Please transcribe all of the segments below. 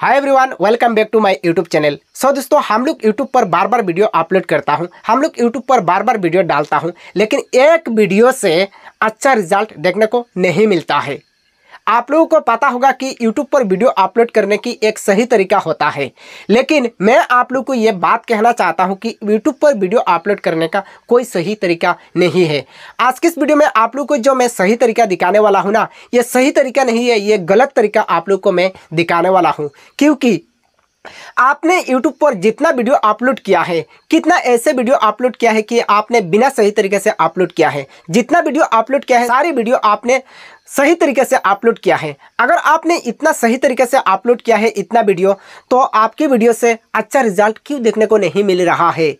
Hi everyone welcome back to my YouTube channel so दोस्तों हम लोग यूट्यूब पर बार बार वीडियो अपलोड करता हूँ हम लोग यूट्यूब पर बार बार वीडियो डालता हूँ लेकिन एक वीडियो से अच्छा रिजल्ट देखने को नहीं मिलता है आप लोगों को पता होगा कि यूट्यूब पर वीडियो अपलोड करने की एक सही तरीका होता है लेकिन मैं आप लोग को ये बात कहना चाहता हूँ कि यूट्यूब पर वीडियो अपलोड करने का कोई सही तरीका नहीं है आज की इस वीडियो में आप लोगों को जो मैं सही तरीका दिखाने वाला हूँ ना ये सही तरीका नहीं है ये गलत तरीका आप लोग को मैं दिखाने वाला हूँ क्योंकि आपने YouTube पर जितना वीडियो अपलोड किया है कितना ऐसे वीडियो अपलोड किया है कि आपने बिना सही तरीके से अपलोड किया है जितना वीडियो अपलोड किया है सारी वीडियो आपने सही तरीके से अपलोड किया है अगर आपने इतना सही तरीके से अपलोड किया है इतना वीडियो तो आपकी वीडियो से अच्छा रिजल्ट क्यों देखने को नहीं मिल रहा है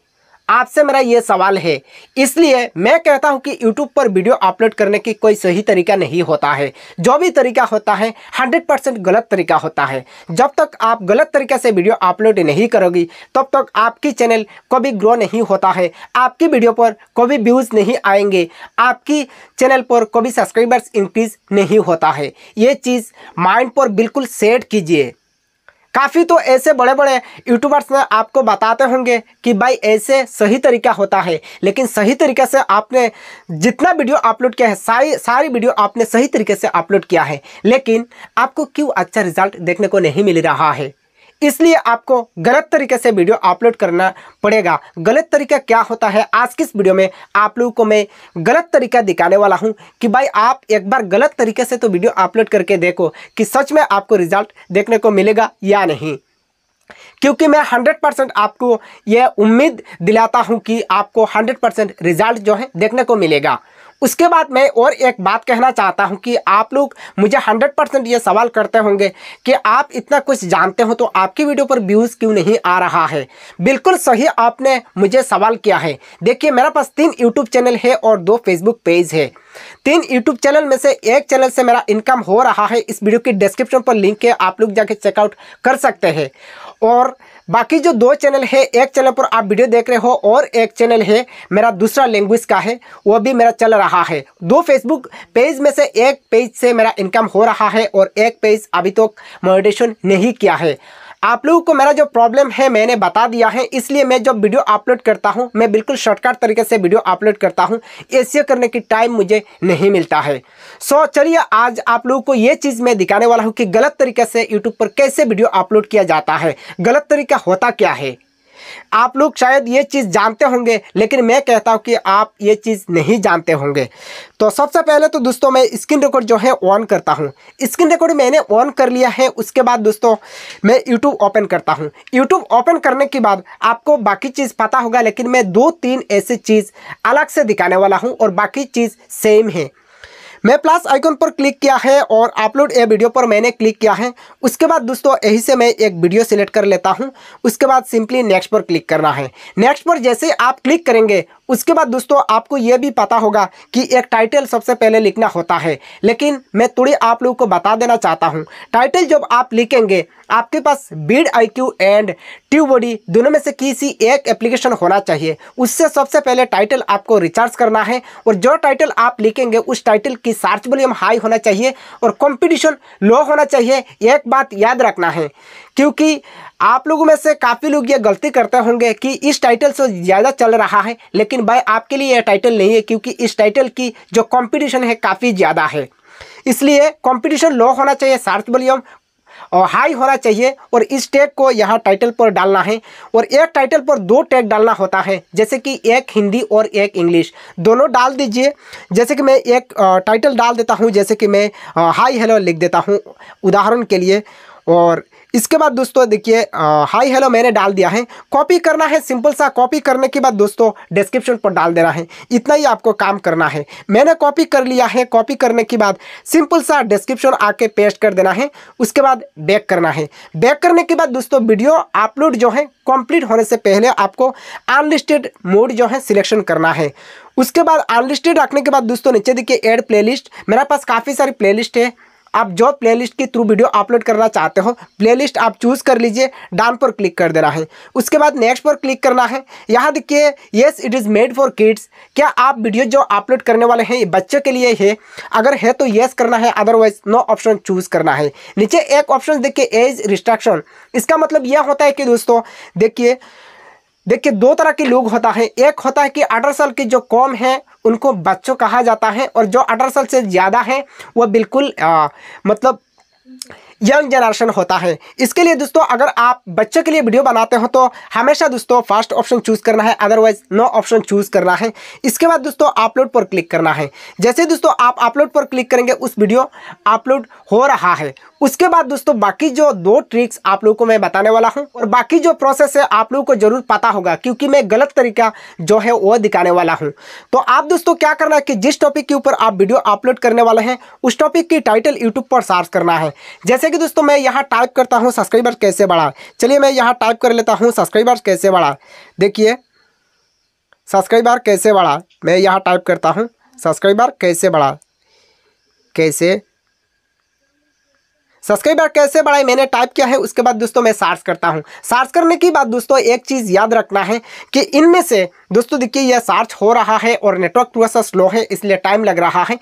आपसे मेरा ये सवाल है इसलिए मैं कहता हूँ कि यूट्यूब पर वीडियो अपलोड करने की कोई सही तरीका नहीं होता है जो भी तरीका होता है 100% गलत तरीका होता है जब तक आप गलत तरीके से वीडियो अपलोड नहीं करोगी तब तक आपकी चैनल कभी ग्रो नहीं होता है आपकी वीडियो पर कभी व्यूज़ नहीं आएंगे आपकी चैनल पर कभी सब्सक्राइबर्स इंक्रीज़ नहीं होता है ये चीज़ माइंड पर बिल्कुल सेट कीजिए काफ़ी तो ऐसे बड़े बड़े यूट्यूबर्स ने आपको बताते होंगे कि भाई ऐसे सही तरीका होता है लेकिन सही तरीके से आपने जितना वीडियो अपलोड किया है सारी सारी वीडियो आपने सही तरीके से अपलोड किया है लेकिन आपको क्यों अच्छा रिजल्ट देखने को नहीं मिल रहा है इसलिए आपको गलत तरीके से वीडियो अपलोड करना पड़ेगा गलत तरीका क्या होता है आज किस वीडियो में आप लोगों को मैं गलत तरीका दिखाने वाला हूँ कि भाई आप एक बार गलत तरीके से तो वीडियो अपलोड करके देखो कि सच में आपको रिजल्ट देखने को मिलेगा या नहीं क्योंकि मैं 100 परसेंट आपको यह उम्मीद दिलाता हूं कि आपको 100 परसेंट रिजल्ट जो है देखने को मिलेगा उसके बाद मैं और एक बात कहना चाहता हूँ कि आप लोग मुझे हंड्रेड परसेंट ये सवाल करते होंगे कि आप इतना कुछ जानते हो तो आपकी वीडियो पर व्यूज़ क्यों नहीं आ रहा है बिल्कुल सही आपने मुझे सवाल किया है देखिए मेरे पास तीन यूट्यूब चैनल है और दो फेसबुक पेज है तीन यूट्यूब चैनल में से एक चैनल से मेरा इनकम हो रहा है इस वीडियो की डिस्क्रिप्शन पर लिंक है आप लोग जाके चेकआउट कर सकते हैं और बाकी जो दो चैनल है एक चैनल पर आप वीडियो देख रहे हो और एक चैनल है मेरा दूसरा लैंग्वेज का है वो भी मेरा चल रहा है दो फेसबुक पेज में से एक पेज से मेरा इनकम हो रहा है और एक पेज अभी तक तो मोनिटेशन नहीं किया है आप लोगों को मेरा जो प्रॉब्लम है मैंने बता दिया है इसलिए मैं जब वीडियो अपलोड करता हूँ मैं बिल्कुल शॉर्टकट तरीके से वीडियो अपलोड करता हूँ ऐसे करने की टाइम मुझे नहीं मिलता है सो चलिए आज आप लोगों को ये चीज़ मैं दिखाने वाला हूँ कि गलत तरीके से यूट्यूब पर कैसे वीडियो अपलोड किया जाता है गलत तरीका होता क्या है आप लोग शायद ये चीज़ जानते होंगे लेकिन मैं कहता हूँ कि आप ये चीज़ नहीं जानते होंगे तो सबसे पहले तो दोस्तों मैं स्क्रीन रिकॉर्ड जो है ऑन करता हूँ स्क्रीन रिकॉर्ड मैंने ऑन कर लिया है उसके बाद दोस्तों मैं यूट्यूब ओपन करता हूँ यूट्यूब ओपन करने के बाद आपको बाकी चीज़ पता होगा लेकिन मैं दो तीन ऐसी चीज़ अलग से दिखाने वाला हूँ और बाकी चीज़ सेम है मैं प्लस आइकन पर क्लिक किया है और अपलोड ए वीडियो पर मैंने क्लिक किया है उसके बाद दोस्तों यही से मैं एक वीडियो सेलेक्ट कर लेता हूँ उसके बाद सिंपली नेक्स्ट पर क्लिक करना है नेक्स्ट पर जैसे आप क्लिक करेंगे उसके बाद दोस्तों आपको ये भी पता होगा कि एक टाइटल सबसे पहले लिखना होता है लेकिन मैं थोड़ी आप लोगों को बता देना चाहता हूँ टाइटल जब आप लिखेंगे आपके पास bead IQ and tube body दोनों में से किसी एक एप्लीकेशन होना चाहिए उससे सबसे पहले टाइटल आपको रिचार्ज करना है और जो टाइटल आप लिखेंगे उस टाइटल की सर्च वॉल्यूम हाई होना चाहिए और कंपटीशन लो होना चाहिए एक बात याद रखना है क्योंकि आप लोगों में से काफ़ी लोग ये गलती करते होंगे कि इस टाइटल से ज़्यादा चल रहा है लेकिन भाई आपके लिए यह टाइटल नहीं है क्योंकि इस टाइटल की जो कॉम्पिटिशन है काफ़ी ज़्यादा है इसलिए कंपटीशन लो होना चाहिए सर्च वॉल्यूम हाई होना चाहिए और इस टैग को यहाँ टाइटल पर डालना है और एक टाइटल पर दो टैग डालना होता है जैसे कि एक हिंदी और एक इंग्लिश दोनों डाल दीजिए जैसे कि मैं एक टाइटल डाल देता हूँ जैसे कि मैं हाई हेलो लिख देता हूँ उदाहरण के लिए और इसके बाद दोस्तों देखिए हाई हेलो मैंने डाल दिया है कॉपी करना है सिंपल सा कॉपी करने के बाद दोस्तों डिस्क्रिप्शन पर डाल देना है इतना ही आपको काम करना है मैंने कॉपी कर लिया है कॉपी करने के बाद सिंपल सा डिस्क्रिप्शन आके पेस्ट कर देना है उसके बाद बैक करना है बैक करने के बाद दोस्तों वीडियो अपलोड जो है कंप्लीट होने से पहले आपको अनलिस्टेड मोड जो है सिलेक्शन करना है उसके बाद अनलिस्टेड रखने के बाद दोस्तों नीचे देखिए एड प्लेलिस्ट मेरे पास काफ़ी सारी प्लेलिस्ट है आप जो प्लेलिस्ट के थ्रू वीडियो अपलोड करना चाहते हो प्लेलिस्ट आप चूज़ कर लीजिए डाउन पर क्लिक कर देना है उसके बाद नेक्स्ट पर क्लिक करना है यहाँ देखिए yes it is made for kids क्या आप वीडियो जो अपलोड करने वाले हैं बच्चों के लिए है अगर है तो येस करना है अदरवाइज नो ऑप्शन चूज़ करना है नीचे एक ऑप्शन देखिए एज रिस्ट्रक्शन इसका मतलब यह होता है कि दोस्तों देखिए देखिए दो तरह के लोग होता है एक होता है कि अठारह साल के जो कौम है उनको बच्चों कहा जाता है और जो अठारह साल से ज़्यादा है वह बिल्कुल आ, मतलब यंग जनरेशन होता है इसके लिए दोस्तों अगर आप बच्चों के लिए वीडियो बनाते हो तो हमेशा दोस्तों फर्स्ट ऑप्शन चूज़ करना है अदरवाइज नो ऑप्शन चूज़ करना है इसके बाद दोस्तों अपलोड पर क्लिक करना है जैसे दोस्तों आप अपलोड पर क्लिक करेंगे उस वीडियो अपलोड हो रहा है उसके बाद दोस्तों बाकी जो दो ट्रिक्स आप लोगों को मैं बताने वाला हूँ और बाकी जो प्रोसेस है आप लोगों को जरूर पता होगा क्योंकि मैं गलत तरीका जो है वो दिखाने वाला हूँ तो आप दोस्तों क्या करना है कि जिस टॉपिक के ऊपर आप वीडियो अपलोड करने वाले हैं उस टॉपिक की टाइटल यूट्यूब पर सर्च करना है जैसे कि दोस्तों मैं यहाँ टाइप करता हूँ सब्सक्राइबर कैसे बढ़ा चलिए मैं यहाँ टाइप कर लेता हूँ सब्सक्राइबर कैसे बढ़ा देखिए सब्सक्राइबर कैसे बढ़ा मैं यहाँ टाइप करता हूँ सब्सक्राइबर कैसे बढ़ा कैसे सब्सक्राइबर कैसे बढ़ाए मैंने टाइप किया है उसके बाद दोस्तों मैं सार्च करता हूँ सार्च करने के बाद दोस्तों एक चीज़ याद रखना है कि इनमें से दोस्तों देखिए यह सार्च हो रहा है और नेटवर्क थोड़ा सा स्लो है इसलिए टाइम लग रहा है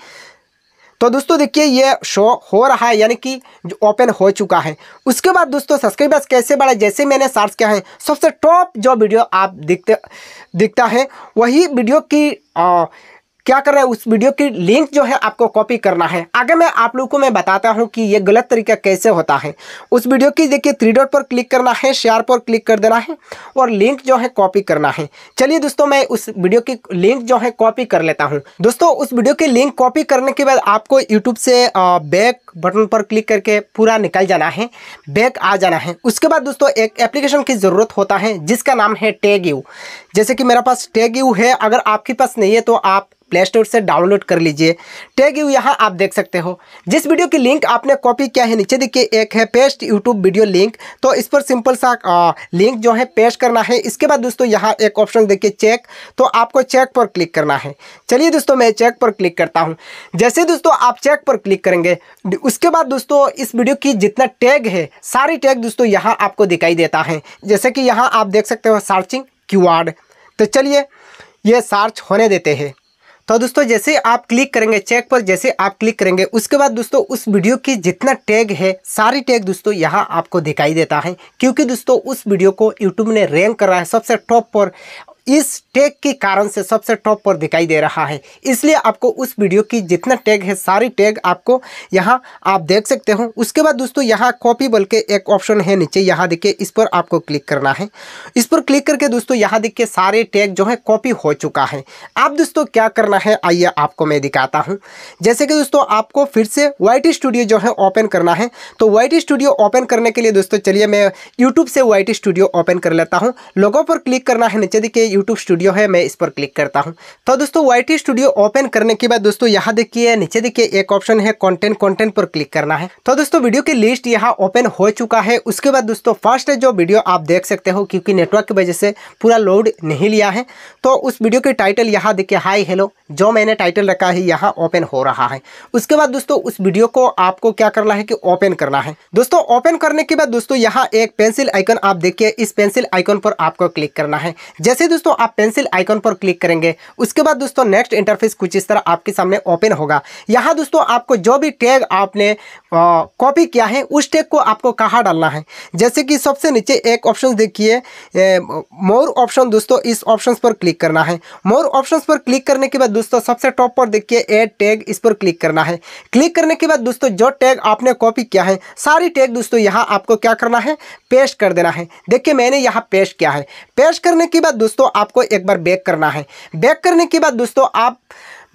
तो दोस्तों देखिए ये शो हो रहा है यानी कि ओपन हो चुका है उसके बाद दोस्तों सब्सक्राइबर्स कैसे बढ़े जैसे मैंने सर्च किया है सबसे टॉप जो वीडियो आप दिखते दिखता है वही वीडियो की आ, क्या कर रहे है उस वीडियो की लिंक जो है आपको कॉपी करना है आगे मैं आप लोगों को मैं बताता हूँ कि ये गलत तरीका कैसे होता है उस वीडियो की देखिए थ्री डॉट पर क्लिक करना है शेयर पर क्लिक कर देना है और लिंक जो है कॉपी करना है चलिए दोस्तों मैं उस वीडियो की लिंक जो है कॉपी कर लेता हूँ दोस्तों उस वीडियो की लिंक कॉपी करने के बाद आपको यूट्यूब से बैक बटन पर क्लिक करके पूरा निकल जाना है बैक आ जाना है उसके बाद दोस्तों एक एप्लीकेशन की ज़रूरत होता है जिसका नाम है टैग यू जैसे कि मेरे पास टैग यू है अगर आपके पास नहीं है तो आप प्ले स्टोर से डाउनलोड कर लीजिए टैग यू यहाँ आप देख सकते हो जिस वीडियो की लिंक आपने कॉपी किया है नीचे देखिए एक है पेस्ट यूट्यूब वीडियो लिंक तो इस पर सिंपल सा आ, लिंक जो है पेस्ट करना है इसके बाद दोस्तों यहाँ एक ऑप्शन देखिए चेक तो आपको चेक पर क्लिक करना है चलिए दोस्तों मैं चेक पर क्लिक करता हूँ जैसे दोस्तों आप चेक पर क्लिक करेंगे उसके बाद दोस्तों इस वीडियो की जितना टैग है सारी टैग दोस्तों यहाँ आपको दिखाई देता है जैसे कि यहाँ आप देख सकते हो सर्चिंग क्यू तो चलिए ये सर्च होने देते हैं तो दोस्तों जैसे आप क्लिक करेंगे चेक पर जैसे आप क्लिक करेंगे उसके बाद दोस्तों उस वीडियो की जितना टैग है सारी टैग दोस्तों यहाँ आपको दिखाई देता है क्योंकि दोस्तों उस वीडियो को यूट्यूब ने रैंक करा है सबसे टॉप पर इस टैग के कारण से सबसे टॉप पर दिखाई दे रहा है इसलिए आपको उस वीडियो की जितना टैग है सारी टैग आपको यहाँ आप देख सकते हो उसके बाद दोस्तों यहाँ कॉपी बल के एक ऑप्शन है नीचे यहाँ देखिए इस पर आपको क्लिक करना है इस पर क्लिक करके दोस्तों यहाँ देखिए सारे टैग जो है कॉपी हो चुका है आप दोस्तों क्या करना है आइए आपको मैं दिखाता हूँ जैसे कि दोस्तों आपको फिर से वाइट स्टूडियो जो है ओपन करना है तो वाइट स्टूडियो ओपन करने के लिए दोस्तों चलिए मैं यूट्यूब से वाइट स्टूडियो ओपन कर लेता हूँ लोगों पर क्लिक करना है नीचे देखिए YouTube स्टूडियो है मैं इस पर क्लिक करता हूँ तो दोस्तों वाई स्टूडियो ओपन करने के बाद दोस्तों यहाँ देखिए नीचे देखिए एक ऑप्शन है कॉन्टेंट कॉन्टेंट पर क्लिक करना है तो दोस्तों वीडियो की लिस्ट यहाँ ओपन हो चुका है उसके बाद दोस्तों फर्स्ट जो वीडियो आप देख सकते हो क्योंकि नेटवर्क की वजह से पूरा लोड नहीं लिया है तो उस वीडियो के टाइटल यहाँ देखिए हाई हेलो जो मैंने टाइटल रखा है यहाँ ओपन हो रहा है उसके बाद दोस्तों उस वीडियो को आपको क्या करना है कि ओपन करना है दोस्तों ओपन करने के बाद दोस्तों यहाँ एक पेंसिल आइकन आप देखिए इस पेंसिल आइकन पर आपको क्लिक करना है जैसे दोस्तों दोस्तों आप पेंसिल आइकन पर क्लिक करेंगे उसके बाद दोस्तों नेक्स्ट इंटरफेस कुछ इस तरह आपके सामने ओपन होगा यहाँ दोस्तों आपको जो भी टैग आपने कॉपी किया है उस टैग को आपको कहाँ डालना है जैसे कि सबसे नीचे एक ऑप्शन देखिए मोर ऑप्शन दोस्तों इस ऑप्शन पर क्लिक करना है मोर ऑप्शन पर क्लिक करने के बाद दोस्तों सबसे टॉप पर देखिए एड टैग इस पर क्लिक करना है क्लिक करने के बाद दोस्तों जो टैग आपने कॉपी किया है सारी टैग दोस्तों यहाँ आपको क्या करना है पेस्ट कर देना है देखिए मैंने यहाँ पेस्ट किया है पेस्ट करने के बाद दोस्तों आपको एक बार बैक करना है बैक करने के बाद दोस्तों आप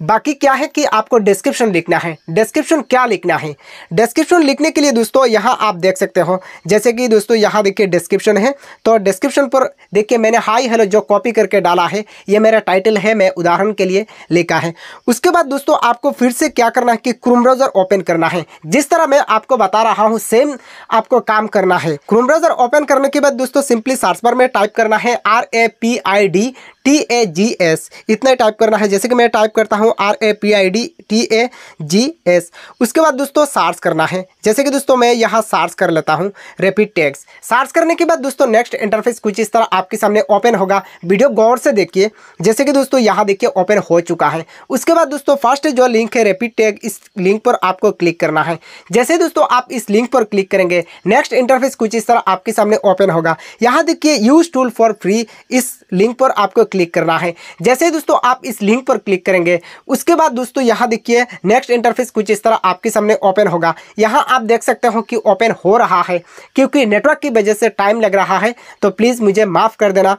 बाकी क्या है कि आपको डिस्क्रिप्शन लिखना है डिस्क्रिप्शन क्या लिखना है डिस्क्रिप्शन लिखने के लिए दोस्तों यहाँ आप देख सकते हो जैसे कि दोस्तों यहाँ देखिए डिस्क्रिप्शन है तो डिस्क्रिप्शन पर देखिए मैंने हाई हेलो जो कॉपी करके डाला है ये मेरा टाइटल है मैं उदाहरण के लिए लिखा है उसके बाद दोस्तों आपको फिर से क्या करना है कि क्रूम ब्राउज़र ओपन करना है जिस तरह मैं आपको बता रहा हूँ सेम आपको काम करना है क्रोम ब्राउज़र ओपन करने के बाद दोस्तों सिंपली सर्च बार में टाइप करना है R A P I D T A G S इतना टाइप करना है जैसे कि मैं टाइप करता हूँ R A P I D T A G S उसके बाद दोस्तों सार्च करना है जैसे कि दोस्तों मैं यहाँ सार्च कर लेता हूँ रेपिड टैक्स सार्च करने के बाद दोस्तों नेक्स्ट इंटरफेस कुछ इस तरह आपके सामने ओपन होगा वीडियो गौर से देखिए जैसे कि दोस्तों यहाँ देखिए ओपन हो चुका है उसके बाद दोस्तों फर्स्ट जो लिंक है रेपिड टैग इस लिंक पर आपको क्लिक करना है जैसे दोस्तों आप इस लिंक पर क्लिक करेंगे नेक्स्ट इंटरफेस कुछ इस तरह आपके सामने ओपन होगा यहाँ देखिए यूज टूल फॉर फ्री इस लिंक पर आपको क्लिक करना है जैसे दोस्तों आप इस लिंक पर क्लिक करेंगे उसके बाद दोस्तों यहाँ देखिए नेक्स्ट इंटरफेस कुछ इस तरह आपके सामने ओपन होगा यहाँ आप देख सकते हो कि ओपन हो रहा है क्योंकि नेटवर्क की वजह से टाइम लग रहा है तो प्लीज़ मुझे माफ़ कर देना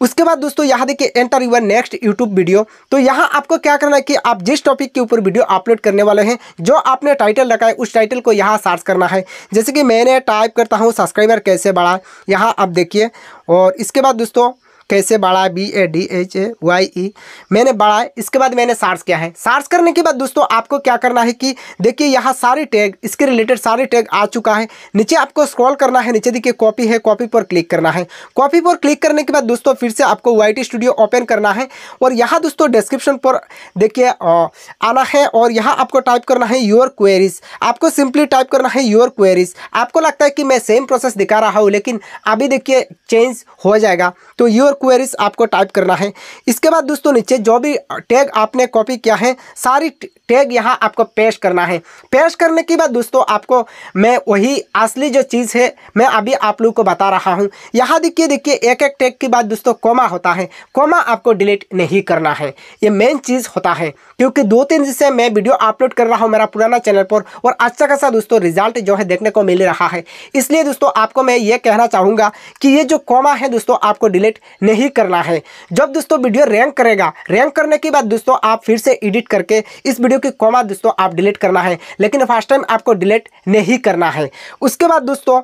उसके बाद दोस्तों यहाँ देखिए enter your next YouTube video तो यहाँ आपको क्या करना है कि आप जिस टॉपिक के ऊपर वीडियो अपलोड करने वाले हैं जो आपने टाइटल रखा है उस टाइटल को यहाँ सर्च करना है जैसे कि मैंने टाइप करता हूँ सब्सक्राइबर कैसे बढ़ा यहाँ आप देखिए और इसके बाद दोस्तों कैसे बढ़ा B A D H A Y E e। मैंने बढ़ाया इसके बाद मैंने सार्च किया है सार्च करने के बाद दोस्तों आपको क्या करना है कि देखिए यहाँ सारे टैग इसके रिलेटेड सारे टैग आ चुका है नीचे आपको स्क्रॉल करना है नीचे देखिए कॉपी है कॉपी पर क्लिक करना है कॉपी पर क्लिक करने के बाद दोस्तों फिर से आपको वाई टी स्टूडियो ओपन करना है और यहाँ दोस्तों डिस्क्रिप्शन पर देखिए आना है और यहाँ आपको टाइप करना है योर क्वेरीज आपको सिंपली टाइप करना है योर क्वेरीज आपको लगता है कि मैं सेम प्रोसेस दिखा रहा हूँ लेकिन अभी देखिए चेंज हो जाएगा तो योर और क्वेरीज आपको टाइप करना है इसके बाद दोस्तों नीचे जो भी टैग आपने कॉपी किया है सारी टैग यहाँ आपको पेश करना है पेश करने के बाद दोस्तों आपको मैं वही असली जो चीज़ है मैं अभी आप लोग को बता रहा हूँ यहाँ देखिए देखिए एक एक टैग के बाद दोस्तों कोमा होता है कोमा आपको डिलीट नहीं करना है ये मेन चीज़ होता है क्योंकि दो तीन दिन से मैं वीडियो अपलोड कर रहा हूँ मेरा पुराना चैनल पर और अच्छा खासा दोस्तों रिजल्ट जो है देखने को मिल रहा है इसलिए दोस्तों आपको मैं ये कहना चाहूँगा कि ये जो कॉमा है दोस्तों आपको डिलीट नहीं करना है जब दोस्तों वीडियो रैंक करेगा रैंक करने के बाद दोस्तों आप फिर से एडिट करके इस वीडियो की कॉमा दोस्तों आप डिलीट करना है लेकिन फर्स्ट टाइम आपको डिलीट नहीं करना है उसके बाद दोस्तों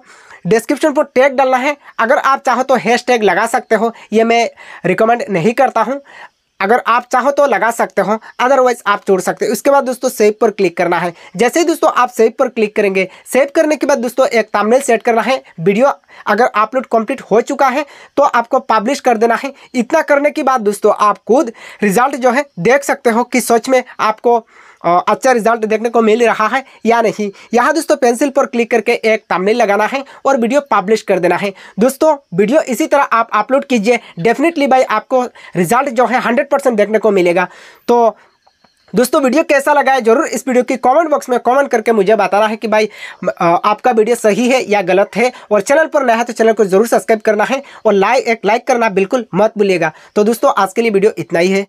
डिस्क्रिप्शन पर टैग डालना है अगर आप चाहो तो हैश टैग लगा सकते हो ये मैं रिकमेंड नहीं करता हूँ अगर आप चाहो तो लगा सकते हो अदरवाइज आप छोड़ सकते हो उसके बाद दोस्तों सेव पर क्लिक करना है जैसे ही दोस्तों आप सेव पर क्लिक करेंगे सेव करने के बाद दोस्तों एक तामनेल सेट करना है वीडियो अगर अपलोड कंप्लीट हो चुका है तो आपको पब्लिश कर देना है इतना करने के बाद दोस्तों आप खुद रिजल्ट जो है देख सकते हो कि सच में आपको अच्छा रिजल्ट देखने को मिल रहा है या नहीं यहाँ दोस्तों पेंसिल पर क्लिक करके एक तमने लगाना है और वीडियो पब्लिश कर देना है दोस्तों वीडियो इसी तरह आप अपलोड कीजिए डेफिनेटली भाई आपको रिजल्ट जो है हंड्रेड परसेंट देखने को मिलेगा तो दोस्तों वीडियो कैसा लगा है जरूर इस वीडियो की कमेंट बॉक्स में कमेंट करके मुझे बताना है कि भाई आपका वीडियो सही है या गलत है और चैनल पर नया है तो चैनल को जरूर सब्सक्राइब करना है और लाइक एक लाइक करना बिल्कुल मत भूलिएगा तो दोस्तों आज के लिए वीडियो इतना ही है